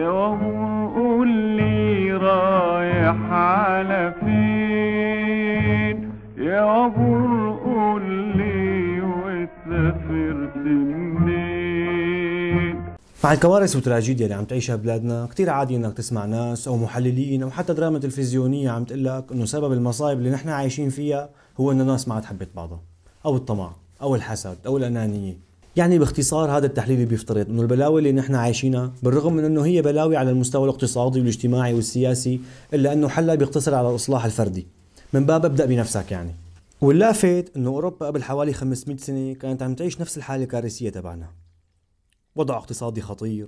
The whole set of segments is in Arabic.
يا رايح على فين يا وسافرت منين مع الكوارث والتراجيديا اللي عم تعيشها بلادنا كثير عادي انك تسمع ناس او محللين او حتى دراما تلفزيونيه عم تقول لك انه سبب المصايب اللي نحن عايشين فيها هو انه الناس ما عاد حبت بعضها او الطمع او الحسد او الانانيه يعني باختصار هذا التحليل بيفترض انه البلاوي اللي نحن عايشينها بالرغم من انه هي بلاوي على المستوى الاقتصادي والاجتماعي والسياسي الا انه حلها بيقتصر على الاصلاح الفردي من باب ابدا بنفسك يعني واللافت انه اوروبا قبل حوالي 500 سنه كانت عم تعيش نفس الحاله الكارثيه تبعنا وضع اقتصادي خطير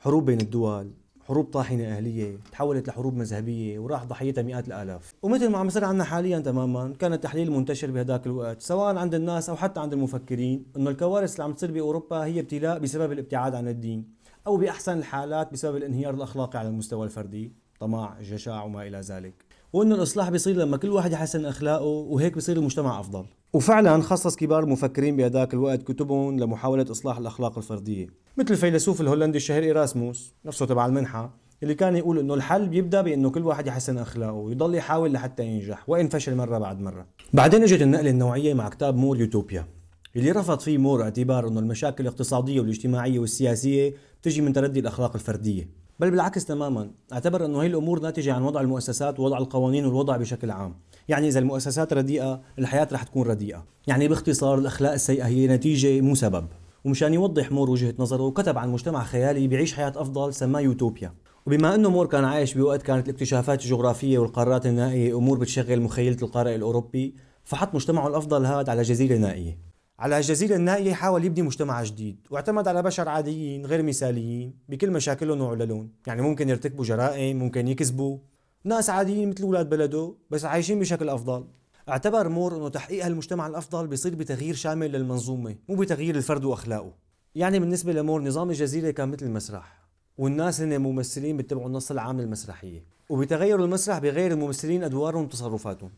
حروب بين الدول حروب طاحنة أهلية تحولت لحروب مذهبية وراح ضحيتها مئات الآلاف ومثل ما عم يصير عنا حاليا تماما كان التحليل منتشر بهداك الوقت سواء عند الناس أو حتى عند المفكرين أنه الكوارث اللي عم تصير بأوروبا هي ابتلاء بسبب الابتعاد عن الدين أو بأحسن الحالات بسبب الانهيار الأخلاقي على المستوى الفردي طمع جشع وما إلى ذلك وان الاصلاح بيصير لما كل واحد يحسن اخلاقه وهيك بيصير المجتمع افضل وفعلا خصص كبار المفكرين بهذاك الوقت كتبهم لمحاولة إصلاح الأخلاق الفردية مثل الفيلسوف الهولندي الشهير إيراسموس نفسه تبع المنحة اللي كان يقول انه الحل بيبدا بانه كل واحد يحسن اخلاقه ويضل يحاول لحتى ينجح وان فشل مره بعد مره بعدين اجت النقله النوعيه مع كتاب مور يوتوبيا اللي رفض فيه مور اعتبار انه المشاكل الاقتصاديه والاجتماعيه والسياسيه تجي من تردي الاخلاق الفرديه بل بالعكس تماما اعتبر انه هي الامور ناتجه عن وضع المؤسسات ووضع القوانين والوضع بشكل عام يعني اذا المؤسسات رديئه الحياه رح تكون رديئه يعني باختصار الاخلاق السيئه هي نتيجه مو سبب ومشان يوضح مور وجهه نظره وكتب عن مجتمع خيالي بيعيش حياه افضل سماه يوتوبيا وبما انه مور كان عايش بوقت كانت الاكتشافات الجغرافيه والقارات النائيه امور بتشغل مخيله القارئ الاوروبي فحط مجتمعه الافضل هاد على جزيره نائيه على الجزيرة النائية حاول يبني مجتمع جديد واعتمد على بشر عاديين غير مثاليين بكل مشاكلهم وعللهم يعني ممكن يرتكبوا جرائم ممكن يكذبوا ناس عاديين مثل أولاد بلده بس عايشين بشكل أفضل اعتبر مور أنه تحقيق هالمجتمع الأفضل بيصير بتغيير شامل للمنظومة مو بتغيير الفرد وأخلاقه يعني بالنسبة لمور نظام الجزيرة كان مثل المسرح والناس هن ممثلين بيتبعوا النص العام للمسرحية وبتغير المسرح بغير الممثلين أدوارهم وتصرفاتهم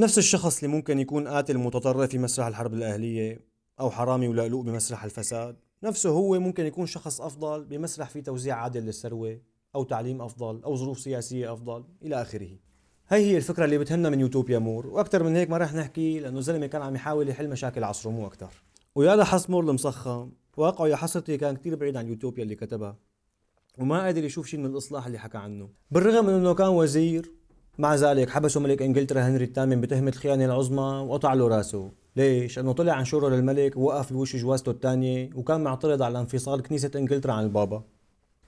نفس الشخص اللي ممكن يكون قاتل متطرف في مسرح الحرب الأهلية أو حرامي ولقلوق بمسرح الفساد نفسه هو ممكن يكون شخص أفضل بمسرح في توزيع عادل للثروة أو تعليم أفضل أو ظروف سياسية أفضل إلى آخره هي هي الفكرة اللي بتهمنا من يوتوبيا مور وأكثر من هيك ما رح نحكي لأنه زلمة كان عم يحاول يحل مشاكل عصره مو أكثر ويا لحص مور المسخم واقعه يا حسرتي كان كثير بعيد عن يوتوبيا اللي كتبها وما قادر يشوف شيء من الإصلاح اللي حكى عنه بالرغم من أنه كان وزير مع ذلك حبسوا ملك انجلترا هنري الثامن بتهمة الخيانة العظمى وقطع له راسه ليش؟ انه طلع عن شعره للملك ووقف الوش جوازته الثانية وكان معترض على انفصال كنيسة انجلترا عن البابا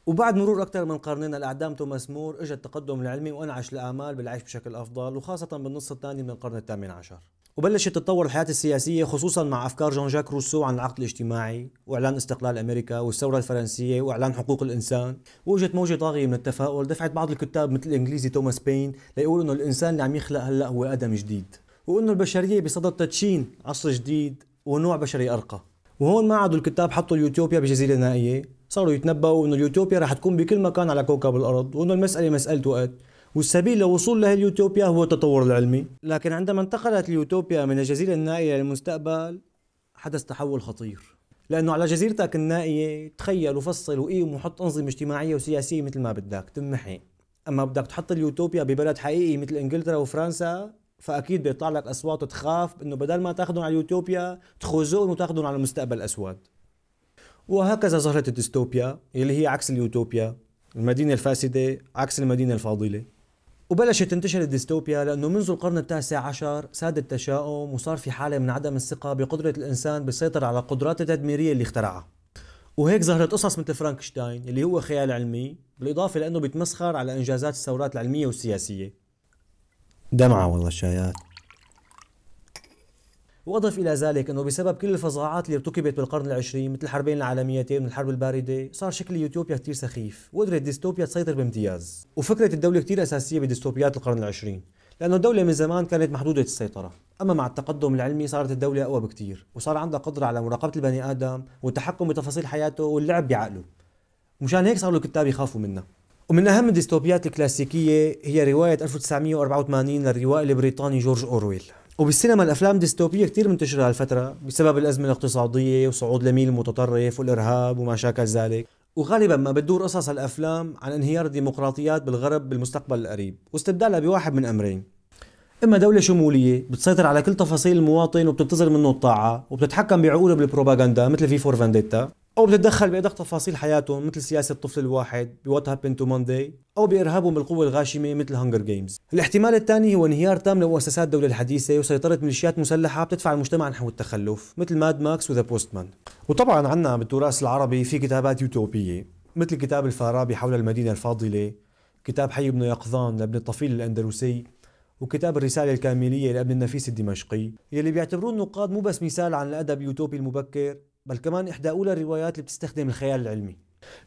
وبعد مرور أكثر من قرنين الأعدام توماس مور اجى التقدم العلمي وأنعش الآمال بالعيش بشكل أفضل وخاصة بالنص الثاني من القرن الثامن عشر وبلشت تتطور الحياة السياسية خصوصا مع أفكار جون جاك روسو عن العقد الاجتماعي وإعلان استقلال أمريكا والثورة الفرنسية وإعلان حقوق الإنسان ووجدت موجة طاغية من التفاؤل دفعت بعض الكتاب مثل الإنجليزي توماس بين ليقول إنه الإنسان اللي عم يخلق هلأ هو آدم جديد وإنه البشرية بصدد تدشين عصر جديد ونوع بشري أرقى وهون ما عادوا الكتاب حطوا اليوتيوبيا بجزيرة نائية صاروا يتنبؤوا إنه اليوتيوبيا رح تكون بكل مكان على كوكب الأرض وإنه المسألة مسألة وقت والسبيل للوصول له اليوتوبيا هو التطور العلمي لكن عندما انتقلت اليوتوبيا من الجزيرة النائية للمستقبل حدث تحول خطير لأنه على جزيرتك النائية تخيل وفصل وقيم وحط أنظمة اجتماعية وسياسية مثل ما بدك تمحي أما بدك تحط اليوتوبيا ببلد حقيقي مثل إنجلترا وفرنسا فأكيد بيطلع لك أصوات تخاف إنه بدل ما تاخذهم على اليوتوبيا تخوزون وتاخذهم على المستقبل الأسود وهكذا ظهرت الديستوبيا اللي هي عكس اليوتوبيا المدينة الفاسدة عكس المدينة الفاضلة وبلشت تنتشر الديستوبيا لانه منذ القرن التاسع عشر ساد التشاؤم وصار في حاله من عدم الثقه بقدره الانسان بالسيطره على قدراته التدميريه اللي اخترعها. وهيك ظهرت قصص مثل فرانكشتاين اللي هو خيال علمي بالاضافه لانه بيتمسخر على انجازات الثورات العلميه والسياسيه. دمعه والله شايات. واضف الى ذلك انه بسبب كل الفظاعات اللي ارتكبت بالقرن العشرين مثل الحربين العالميتين والحرب البارده صار شكل يوتوبيا كثير سخيف وقدرت ديستوبيا تسيطر بامتياز وفكره الدوله كثير اساسيه بديستوبيات القرن العشرين لانه الدوله من زمان كانت محدوده السيطره اما مع التقدم العلمي صارت الدوله اقوى بكثير وصار عندها قدره على مراقبه البني ادم والتحكم بتفاصيل حياته واللعب بعقله مشان هيك صاروا الكتاب يخافوا منها ومن أهم الديستوبيات الكلاسيكية هي رواية 1984 للروائي البريطاني جورج أورويل وبالسينما الافلام ديستوبيه كثير منتشره هالفتره بسبب الازمه الاقتصاديه وصعود لميل المتطرف والارهاب وما شاكل ذلك وغالبا ما بتدور قصص الافلام عن انهيار الديمقراطيات بالغرب بالمستقبل القريب واستبدالها بواحد من امرين اما دولة شمولية بتسيطر على كل تفاصيل المواطن وبتنتظر منه الطاعة وبتتحكم بعقوله بالبروباغندا مثل في فور فانديتا او بتتدخل بادق تفاصيل حياتهم مثل سياسه الطفل الواحد بوات هابن تو مونداي او بارهابهم بالقوه الغاشمه مثل هانجر جيمز. الاحتمال الثاني هو انهيار تام لمؤسسات الدوله الحديثه وسيطره ميليشيات مسلحه بتدفع المجتمع نحو التخلف مثل ماد ماكس وذا بوستمان. وطبعا عندنا بالتراث العربي في كتابات يوتوبيه مثل كتاب الفارابي حول المدينه الفاضله، كتاب حي ابن يقظان لابن الطفيل الاندلسي وكتاب الرسالة الكاملية لابن النفيس الدمشقي يلي بيعتبروه النقاد مو بس مثال عن الأدب اليوتوبي المبكر بل كمان إحدى أولى الروايات اللي بتستخدم الخيال العلمي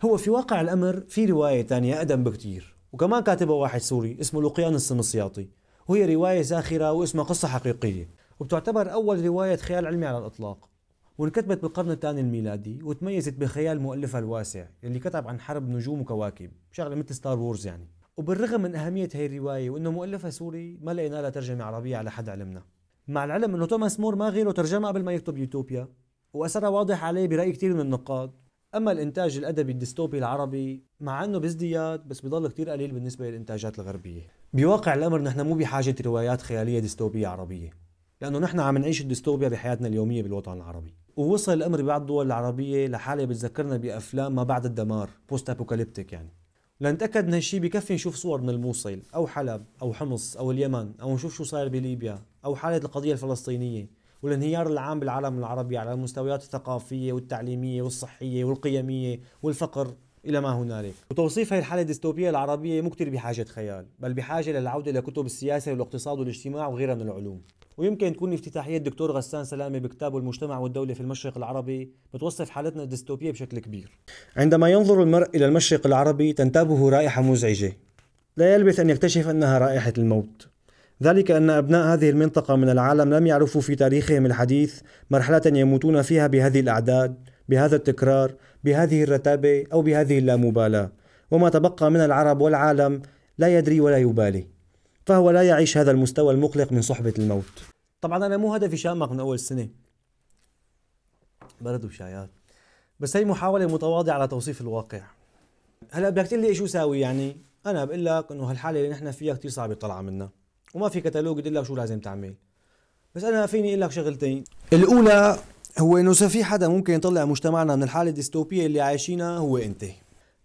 هو في واقع الأمر في رواية تانية أقدم بكتير وكمان كاتبها واحد سوري اسمه لقيان السمصياطي وهي رواية ساخرة واسمها قصة حقيقية وبتعتبر أول رواية خيال علمي على الإطلاق وانكتبت بالقرن الثاني الميلادي وتميزت بخيال مؤلفها الواسع اللي كتب عن حرب نجوم وكواكب شغلة مثل ستار وورز يعني وبالرغم من أهمية هي الرواية وأنه مؤلفها سوري ما لقينا لها ترجمة عربية على حد علمنا مع العلم أنه توماس مور ما غيره ترجمها قبل ما يكتب يوتوبيا وأثرها واضح عليه برأي كثير من النقاد أما الإنتاج الأدبي الديستوبي العربي مع أنه بازدياد بس بضل كثير قليل بالنسبة للإنتاجات الغربية بواقع الأمر نحن مو بحاجة روايات خيالية ديستوبية عربية لأنه نحن عم نعيش الديستوبيا بحياتنا اليومية بالوطن العربي ووصل الأمر ببعض الدول العربية لحالة بتذكرنا بأفلام ما بعد الدمار بوست أبوكاليبتيك يعني لنتأكد من هالشي بكفي نشوف صور من الموصل أو حلب أو حمص أو اليمن أو نشوف شو صاير بليبيا أو حالة القضية الفلسطينية والانهيار العام بالعالم العربي على المستويات الثقافية والتعليمية والصحية والقيمية والفقر إلى ما هنالك وتوصيف هذه الحالة الديستوبية العربية مو كتير بحاجة خيال بل بحاجة للعودة لكتب السياسة والاقتصاد والاجتماع وغيرها من العلوم ويمكن تكون افتتاحية الدكتور غسان سلامة بكتابه المجتمع والدولة في المشرق العربي بتوصف حالتنا الديستوبية بشكل كبير عندما ينظر المرء إلى المشرق العربي تنتابه رائحة مزعجة لا يلبث أن يكتشف أنها رائحة الموت ذلك أن أبناء هذه المنطقة من العالم لم يعرفوا في تاريخهم الحديث مرحلة يموتون فيها بهذه الأعداد بهذا التكرار بهذه الرتابة أو بهذه اللامبالاة وما تبقى من العرب والعالم لا يدري ولا يبالي فهو لا يعيش هذا المستوى المقلق من صحبة الموت طبعا أنا مو هدفي شامك من أول السنة برد وشايات بس هي محاولة متواضعة على توصيف الواقع هلا بدك تقول لي شو ساوي يعني انا بقول لك انه هالحاله اللي نحن فيها كثير صعبه طلع منها وما في كتالوج يقول لك شو لازم تعمل بس انا فيني اقول لك شغلتين الاولى هو انه اذا في حدا ممكن يطلع مجتمعنا من الحاله الديستوبيه اللي عايشينها هو انت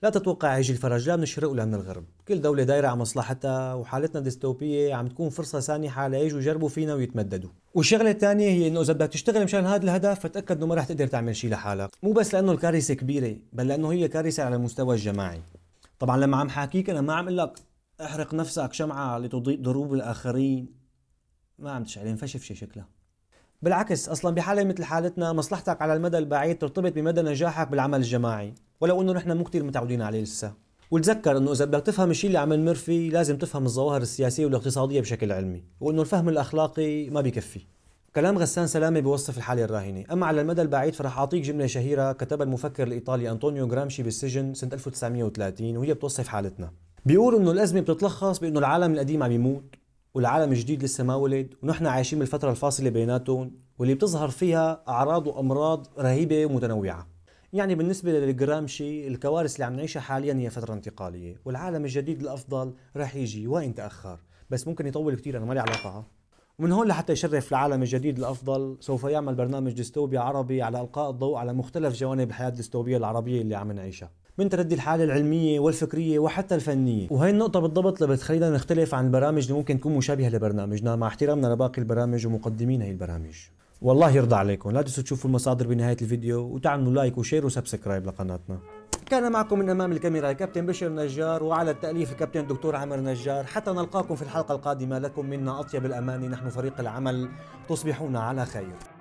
لا تتوقع يجي الفرج لا من الشرق ولا من الغرب كل دولة دايرة على مصلحتها وحالتنا الديستوبية عم تكون فرصة سانحة على يجوا يجربوا فينا ويتمددوا والشغلة الثانية هي انه اذا بدك تشتغل مشان هذا الهدف فتأكد انه ما رح تقدر تعمل شيء لحالك مو بس لانه الكارثة كبيرة بل لانه هي كارثة على المستوى الجماعي طبعا لما عم حاكيك انا ما عم اقول لك احرق نفسك شمعة لتضيء ضروب الآخرين ما عم تشعلين فشف شي شكلها بالعكس اصلا بحاله مثل حالتنا مصلحتك على المدى البعيد ترتبط بمدى نجاحك بالعمل الجماعي ولو انه نحن مو كثير متعودين عليه لسه وتذكر انه اذا بدك تفهم الشيء اللي عم نمر فيه لازم تفهم الظواهر السياسيه والاقتصاديه بشكل علمي وانه الفهم الاخلاقي ما بيكفي كلام غسان سلامه بيوصف الحاله الراهنه، اما على المدى البعيد فرح اعطيك جمله شهيره كتبها المفكر الايطالي انطونيو جرامشي بالسجن سنه 1930 وهي بتوصف حالتنا. بيقولوا انه الازمه بتتلخص بانه العالم القديم عم يموت والعالم الجديد لسه ما ولد ونحن عايشين بالفتره الفاصله بيناتهم واللي بتظهر فيها اعراض وامراض رهيبه ومتنوعه يعني بالنسبة للجرامشي الكوارث اللي عم نعيشها حاليا هي فترة انتقالية والعالم الجديد الأفضل رح يجي وإن تأخر بس ممكن يطول كتير أنا ما لي علاقة ومن هون لحتى يشرف العالم الجديد الأفضل سوف يعمل برنامج ديستوبيا عربي على إلقاء الضوء على مختلف جوانب الحياة الديستوبية العربية اللي عم نعيشها من تردي الحالة العلمية والفكرية وحتى الفنية وهي النقطة بالضبط اللي بتخلينا نختلف عن البرامج اللي ممكن تكون مشابهة لبرنامجنا مع احترامنا لباقي البرامج ومقدمين هي البرامج والله يرضى عليكم لا تنسوا تشوفوا المصادر بنهاية الفيديو وتعملوا لايك وشير وسبسكرايب لقناتنا كان معكم من امام الكاميرا الكابتن بشير نجار وعلى التاليف الكابتن دكتور عمر نجار حتى نلقاكم في الحلقه القادمه لكم منا اطيب الاماني نحن فريق العمل تصبحون على خير